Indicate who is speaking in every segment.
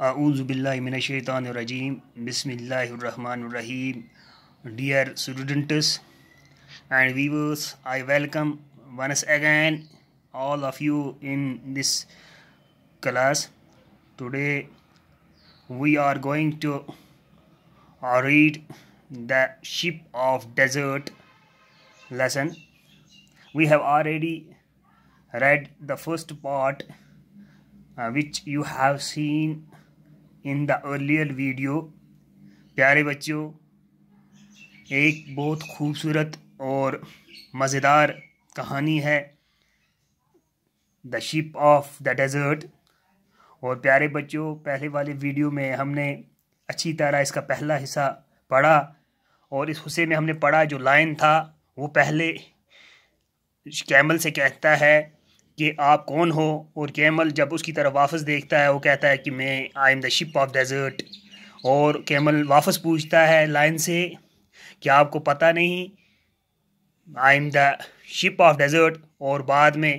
Speaker 1: Bismillahir Rahmanir Bismillahirrahmanirrahim. Dear students and viewers, I welcome once again all of you in this class. Today we are going to read the Ship of Desert lesson. We have already read the first part uh, which you have seen in the earlier video प्यारे बच्चों एक बहुत खूबसूरत और मज़ेदार कहानी है the ship of the desert और प्यारे बच्चों पहले वाले वीडियो में हमने अच्छी तरह इसका पहला हिस्सा पढ़ा और इस हिस्से में हमने पढ़ा जो लाइन था वो पहले कैमल से कहता है कि आप कौन हो और कैमल जब उसकी तरफ वापस देखता है वो कहता है कि मैं I am the ship of desert और कैमल वापस पूछता है लाइन से कि आपको पता नहीं I am the ship of desert और बाद में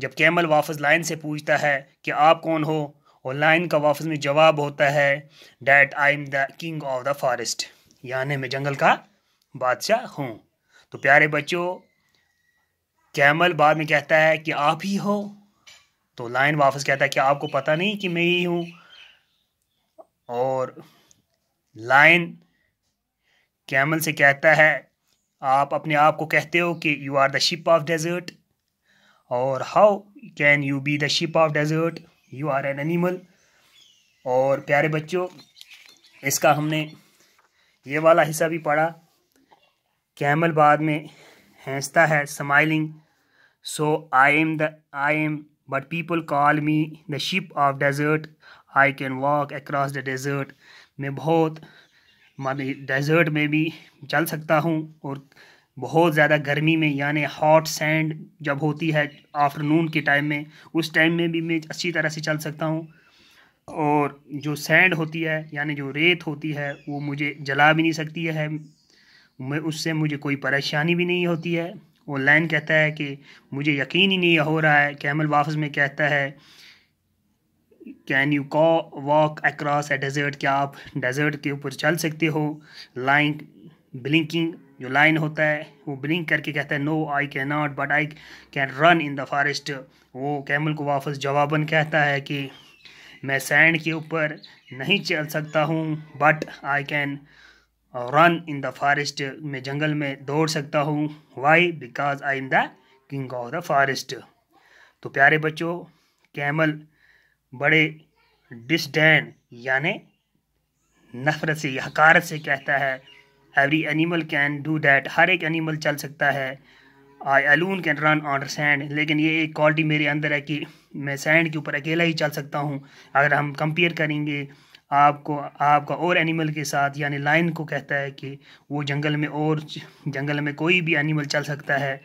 Speaker 1: जब कैमल वापस लाइन से पूछता है कि आप कौन हो और लाइन का वापस में जवाब होता है that I am the king of the forest यानी मैं जंगल का बादशाह हूँ तो प्यारे बच्चों कैमल बाद में कहता है कि आप ही हो तो लाइन वापस कहता है कि आपको पता नहीं कि मैं ही हूँ और लाइन कैमल से कहता है आप अपने आप को कहते हो कि you are the ship of desert और how can you be the ship of desert you are an animal और प्यारे बच्चों इसका हमने ये वाला हिस्सा भी पढ़ा कैमल बाद में हंसता है smiling So I am the I am but people call me the ship of desert. I can walk across the desert. मैं बहुत मान डेजर्ट में भी चल सकता हूँ और बहुत ज़्यादा गर्मी में यानी हॉट सैंड जब होती है आफ्टरनून के टाइम में उस टाइम में भी मैं अच्छी तरह से चल सकता हूँ और जो सैंड होती है यानी जो रेत होती है वो मुझे जला भी नहीं सकती है मैं उससे मुझे कोई परेशानी भी नहीं होती है वो लाइन कहता है कि मुझे यकीन ही नहीं हो रहा है कैमल वापस में कहता है कैन यू कॉ वॉक अक्रॉस ए डेजर्ट क्या आप डेजर्ट के ऊपर चल सकते हो लाइन ब्लिंकिंग जो लाइन होता है वो ब्लिंक करके कहता है no I can not but I can run in the forest वो कैमल को वापस जवाबन कहता है कि मैं सैंड के ऊपर नहीं चल सकता हूँ but I can run in the forest मैं जंगल में दौड़ सकता हूँ why because I am the king of the forest तो प्यारे बच्चों कैमल बड़े डिसडैन यानि नफरत से हकारत से कहता है every animal can do that हर एक एनिमल चल सकता है I alone can run on sand लेकिन ये एक क्वालिटी मेरे अंदर है कि मैं सैंड के ऊपर अकेला ही चल सकता हूँ अगर हम कंपेयर करेंगे आपको आपका और एनिमल के साथ यानी लाइन को कहता है कि वो जंगल में और जंगल में कोई भी एनिमल चल सकता है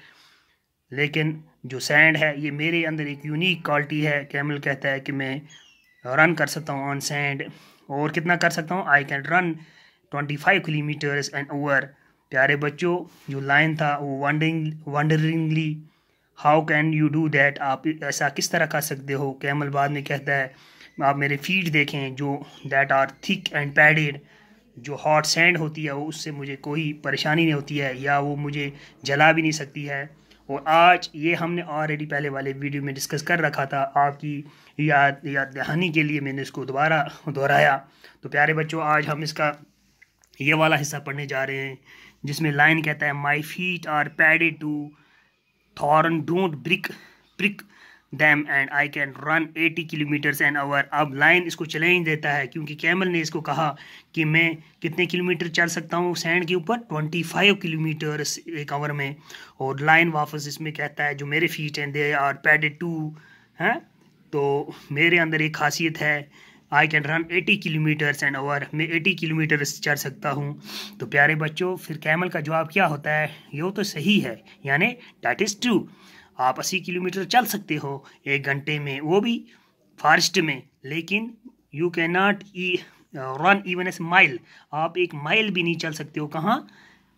Speaker 1: लेकिन जो सैंड है ये मेरे अंदर एक यूनिक क्वालिटी है कैमल कहता है कि मैं रन कर सकता हूँ ऑन सैंड और कितना कर सकता हूँ I can run twenty five kilometres and over प्यारे बच्चों जो लाइन था वो wondering wonderingly how can you do that आप ऐसा किस तरह कर सकते हो कैमल बाद में कहता है आप मेरे फीट देखें जो that are thick and padded जो हॉट सैंड होती है उससे मुझे कोई परेशानी नहीं होती है या वो मुझे जला भी नहीं सकती है और आज ये हमने ऑलरेडी पहले वाले वीडियो में डिस्कस कर रखा था आपकी याद याद दहानी के लिए मैंने इसको दोबारा दोहराया तो प्यारे बच्चों आज हम इसका ये वाला हिस्सा पढ़ने जा रहे हैं जिसमें लाइन कहता है my feet are padded to thorn don't prick prick them and I can run 80 kilometres an hour अब लाइन इसको चैलेंज देता है क्योंकि कैमल ने इसको कहा कि मैं कितने किलोमीटर चल सकता हूँ सैंड के ऊपर 25 किलोमीटर्स एक आवर में और लाइन वापस इसमें कहता है जो मेरे फीट हैं दे आर पैडेड टू हैं तो मेरे अंदर एक खासियत है I can run 80 kilometres an hour मैं 80 किलोमीटर चल सकता हूँ तो प्यारे बच्चों फिर कैमल का जवाब क्या होता है यो तो सही है यानी डैट इज़ ट्रू आप अस्सी किलोमीटर चल सकते हो एक घंटे में वो भी फॉरेस्ट में लेकिन यू कैन नॉट ई रन इवन एस माइल आप एक माइल भी नहीं चल सकते हो कहाँ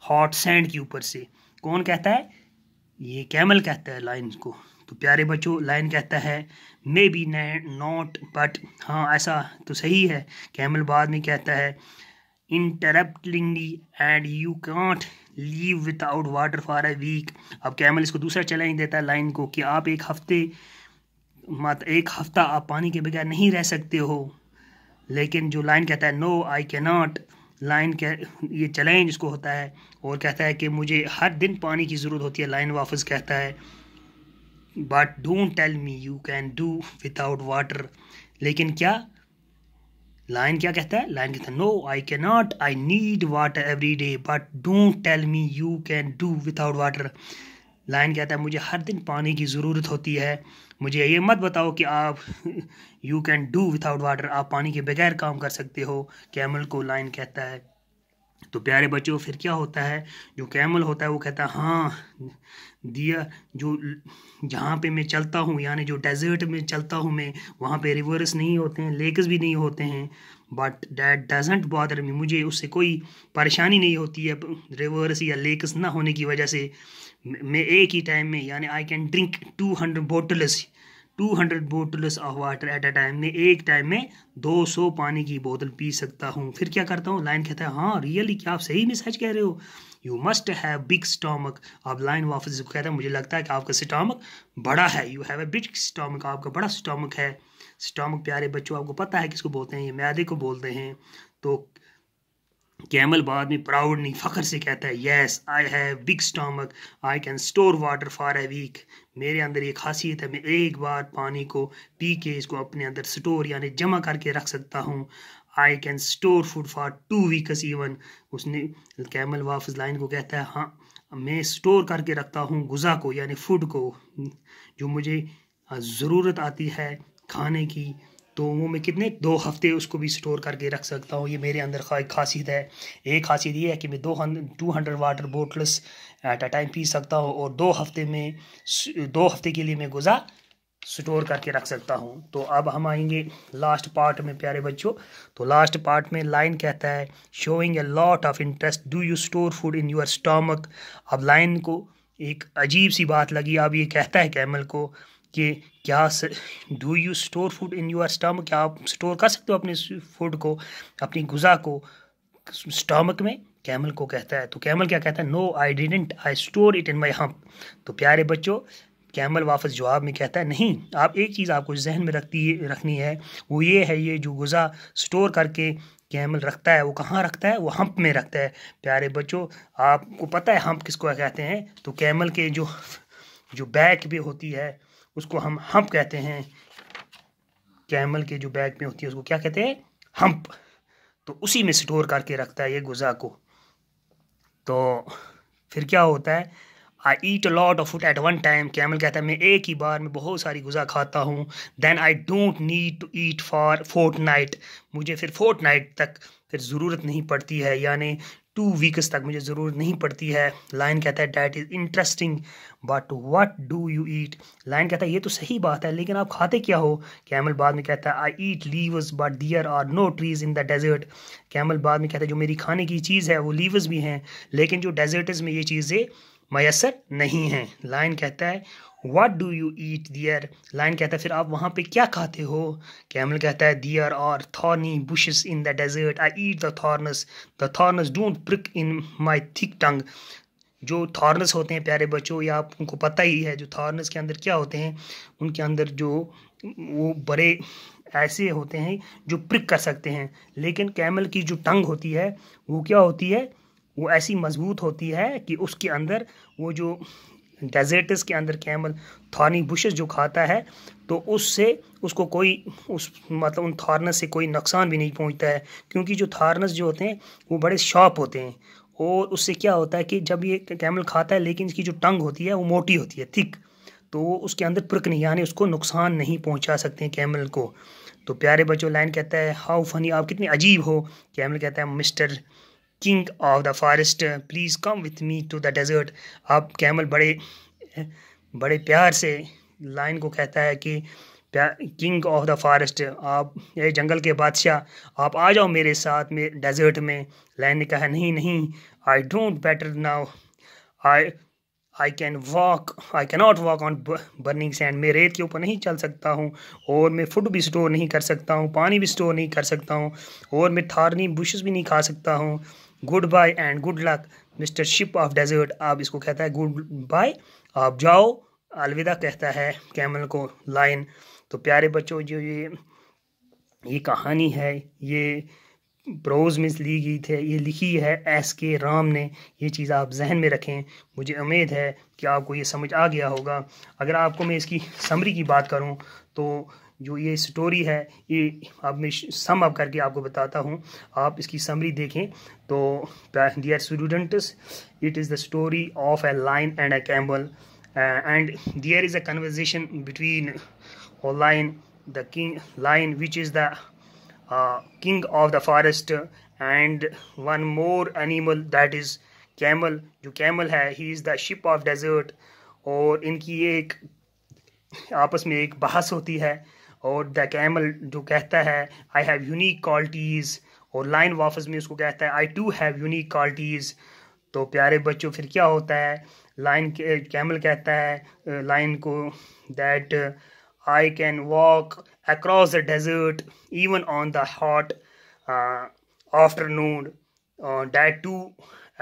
Speaker 1: हॉट सैंड के ऊपर से कौन कहता है ये कैमल कहता है लाइन को तो प्यारे बच्चों लाइन कहता है मे बी नॉट बट हाँ ऐसा तो सही है कैमल बाद में कहता है interruptingly and you can't live without water for a week अब कैमल इसको दूसरा चैलेंज देता है लाइन को कि आप एक हफ्ते मत एक हफ्ता आप पानी के बगैर नहीं रह सकते हो लेकिन जो लाइन कहता है no I can not lion के ये चैलेंज इसको होता है और कहता है कि मुझे हर दिन पानी की ज़रूरत होती है लाइन वापस कहता है but don't tell me you can do without water लेकिन क्या लाइन क्या कहता है लाइन कहता है no I can not I need water every day but don't tell me you can do without water lion कहता है मुझे हर दिन पानी की ज़रूरत होती है मुझे ये मत बताओ कि आप you can do without water आप पानी के बगैर काम कर सकते हो कैमल को लाइन कहता है तो प्यारे बच्चों फिर क्या होता है जो कैमल होता है वो कहता है हाँ दिया जो जहाँ पे मैं चलता हूँ यानी जो डेजर्ट में चलता हूँ मैं वहाँ पे रिवर्स नहीं होते हैं लेक्स भी नहीं होते हैं but that doesn't bother me मुझे उससे कोई परेशानी नहीं होती है रिवर्स या लेक्स ना होने की वजह से मैं एक ही टाइम में यानी I can drink two hundred bottles 200 bottles of water at a time में एक टाइम में 200 पानी की बोतल पी सकता हूँ फिर क्या करता हूँ लाइन कहता है हाँ रियली क्या आप सही मैसेज कह रहे हो you must have big stomach आप लाइन वापस कहता है मुझे लगता है कि आपका स्टॉमक बड़ा है you have a big stomach आपका बड़ा स्टॉमक है स्टॉमक प्यारे बच्चों आपको पता है किसको बोलते हैं ये मैदे को बोलते हैं तो कैमल बाद में प्राउडली फ़खर से कहता है yes I have big stomach I can store water for a week मेरे अंदर ये खासियत है मैं एक बार पानी को पी के इसको अपने अंदर स्टोर यानी जमा करके रख सकता हूँ I can store food for two weeks even उसने कैमल वाफज लाइन को कहता है हाँ मैं स्टोर करके रखता हूँ गुज़ा को यानी फूड को जो मुझे ज़रूरत आती है खाने की तो वो मैं कितने दो हफ्ते उसको भी स्टोर करके रख सकता हूँ ये मेरे अंदर एक खासियत है एक खासियत ये है कि मैं दो two hundred water bottles at a time पी सकता हूँ और दो हफ्ते में दो हफ्ते के लिए मैं गुज़ा स्टोर करके रख सकता हूँ तो अब हम आएंगे लास्ट पार्ट में प्यारे बच्चों तो लास्ट पार्ट में लाइन कहता है showing a lot of interest do you store food in your stomach अब लाइन को एक अजीब सी बात लगी अब ये कहता है कैमल को कि क्या do you store food in your stomach क्या आप स्टोर कर सकते हो अपने फूड को अपनी गुजा को स्टमक में कैमल को कहता है तो कैमल क्या कहता है no I didn't I store it in my hump तो प्यारे बच्चों कैमल वापस जवाब में कहता है नहीं आप एक चीज़ आपको जहन में रखती रखनी है वो ये है ये जो गुज़ा स्टोर करके कैमल रखता है वो कहाँ रखता है वो हम्प में रखता है प्यारे बच्चों आपको पता है हम्प किसको कहते हैं तो कैमल के जो जो बैक भी होती है उसको हम हम्प कहते हैं कैमल के जो बैग में होती है उसको क्या कहते हैं हम्प तो उसी में स्टोर करके रखता है ये गुज़ा को तो फिर क्या होता है I eat a lot of food at one time camel कहता है मैं एक ही बार में बहुत सारी गुज़ा खाता हूँ then I don't need to eat for fortnight मुझे फिर फोर्ट नाइट तक फिर ज़रूरत नहीं पड़ती है यानी टू वीक्स तक मुझे ज़रूरत नहीं पड़ती है लाइन कहता है that is interesting but what do you eat lion कहता है ये तो सही बात है लेकिन आप खाते क्या हो कैमल बाद में कहता है I eat leaves but there are no trees in the desert camel बाद में कहता है जो मेरी खाने की चीज़ है वो लीवस भी हैं लेकिन जो डेजर्ट्स में ये चीज़ें मैसर नहीं है लाइन कहता है what do you eat there lion कहता है फिर आप वहाँ पे क्या खाते हो कैमल कहता है there are thorny bushes in the desert I eat the thorns the thorns don't prick in my thick tongue जो थॉर्नस होते हैं प्यारे बच्चों या आप उनको पता ही है जो थॉर्नस के अंदर क्या होते हैं उनके अंदर जो वो बड़े ऐसे होते हैं जो प्रिक कर सकते हैं लेकिन कैमल की जो टंग होती है वो क्या होती है वो ऐसी मजबूत होती है कि उसके अंदर वो जो डेजर्ट्स के अंदर कैमल थॉर्नी बुशेस जो खाता है तो उससे उसको कोई उस मतलब उन थॉर्नस से कोई नुकसान भी नहीं पहुंचता है क्योंकि जो थॉर्नस जो होते हैं वो बड़े शॉप होते हैं और उससे क्या होता है कि जब ये कैमल खाता है लेकिन इसकी जो टंग होती है वो मोटी होती है थिक तो वो उसके अंदर प्रक नहीं यानी उसको नुकसान नहीं पहुंचा सकते हैं कैमल को तो प्यारे बच्चों लाइन कहता है हाउ फनी आप कितने अजीब हो कैमल कहता है mister king of the forest please come with me to the desert अब कैमल बड़े बड़े प्यार से लाइन को कहता है कि किंग ऑफ द फॉरेस्ट आप ये जंगल के बादशाह आप आ जाओ मेरे साथ में डेजर्ट में लाइन ने कहा नहीं नहीं I don't better now I I can walk I cannot walk on burning sand मैं रेत के ऊपर नहीं चल सकता हूँ और मैं फूड भी स्टोर नहीं कर सकता हूँ पानी भी स्टोर नहीं कर सकता हूँ और मैं थारनी बुशेस भी नहीं खा सकता हूँ goodbye and good luck mister ship of desert आप इसको कहता है गुड बाय आप जाओ अलविदा कहता है कैमल को लाइन तो प्यारे बच्चों जो ये ये कहानी है ये प्रोज में ली गई थी ये लिखी है एस के राम ने ये चीज़ आप जहन में रखें मुझे उम्मीद है कि आपको ये समझ आ गया होगा अगर आपको मैं इसकी समरी की बात करूं तो जो ये स्टोरी है ये अब मैं सम अप करके आपको बताता हूँ आप इसकी समरी देखें तो dear students it is the story of a lion and a camel and there is a conversation between ओ lion the king lion which is the king of the forest and one more animal that is camel जो camel है he is the ship of desert और इनकी एक आपस में एक बहस होती है और द कैमल जो कहता है आई हैव यूनिक क्वालिटीज़ और लाइन वापस में उसको कहता है I too have unique qualities तो प्यारे बच्चों फिर क्या होता है लाइन कैमल कहता है लाइन को that I can walk across the desert even on the hot afternoon that to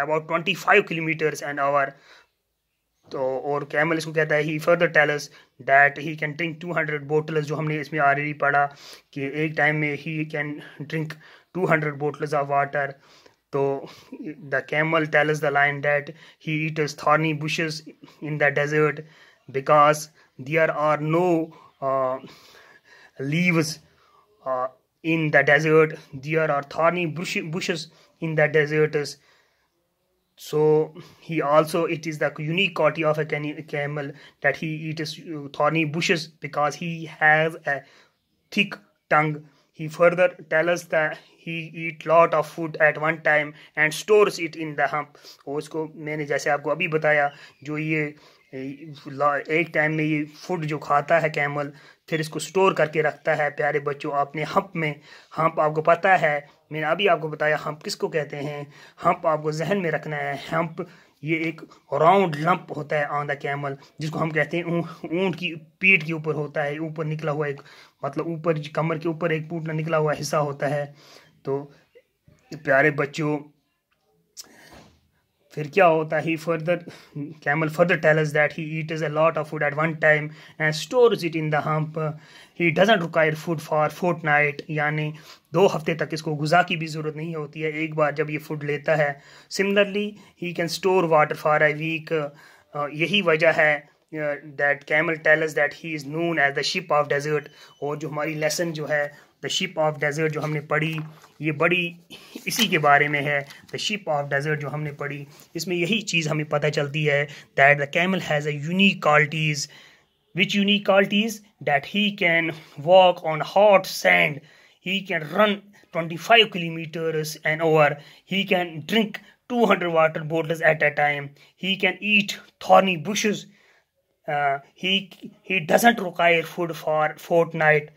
Speaker 1: about twenty five kilometres and hour तो और कैमल इसको कहता है he further tells that he can drink two hundred bottles जो हमने इसमें already पढ़ा कि एक टाइम में he can drink two hundred bottles of water तो the camel tells the lion that he is thorny bushes in the desert because there are no leaves in the desert there are thorny bushes in the desert is So he also it is the unique quality of a camel that he eats thorny bushes because he has a thick tongue. He further tells us that he eat lot of food at one time and stores it in the hump और उसको मैंने जैसे आपको अभी बताया जो ये एक टाइम में ये फूड जो खाता है कैमल फिर इसको स्टोर करके रखता है प्यारे बच्चों अपने हम्प में हम्प आपको पता है मैंने अभी आपको बताया हम्प किसको कहते हैं हम्प आपको जहन में रखना है हम्प ये एक राउंड लंप होता है ऑन द कैमल जिसको हम कहते हैं ऊँट की पीठ के ऊपर होता है ऊपर निकला हुआ एक मतलब ऊपर कमर के ऊपर एक पूटना निकला हुआ हिस्सा होता है तो प्यारे बच्चों फिर क्या होता है further camel further tells that he eat is a lot of food at one time and store it in the hump he doesn't require food for fortnight यानी दो हफ्ते तक इसको गुजा की भी ज़रूरत नहीं होती है एक बार जब ये फूड लेता है similarly he can store water for a week यही वजह है that camel tells that he is known as the ship of desert और जो हमारी लेसन जो है द शिप ऑफ डेजर्ट जो हमने पढ़ी ये बड़ी इसी के बारे में है द शिप ऑफ डेजर्ट जो हमने पढ़ी इसमें यही चीज़ हमें पता चलती है that the camel has a unique qualities which unique qualities that he can walk on hot sand he can run 25 kilometres and over he can drink 200 hundred water at at a time he can eat thorny Uh, he doesn't require food for fortnight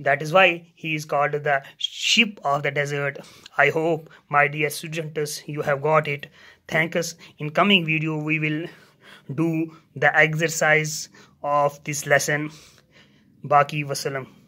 Speaker 1: That is why he is called the sheep of the desert. I hope, my dear students, you have got it. Thank us. In coming video, we will do the exercise of this lesson. Baki Wasalam.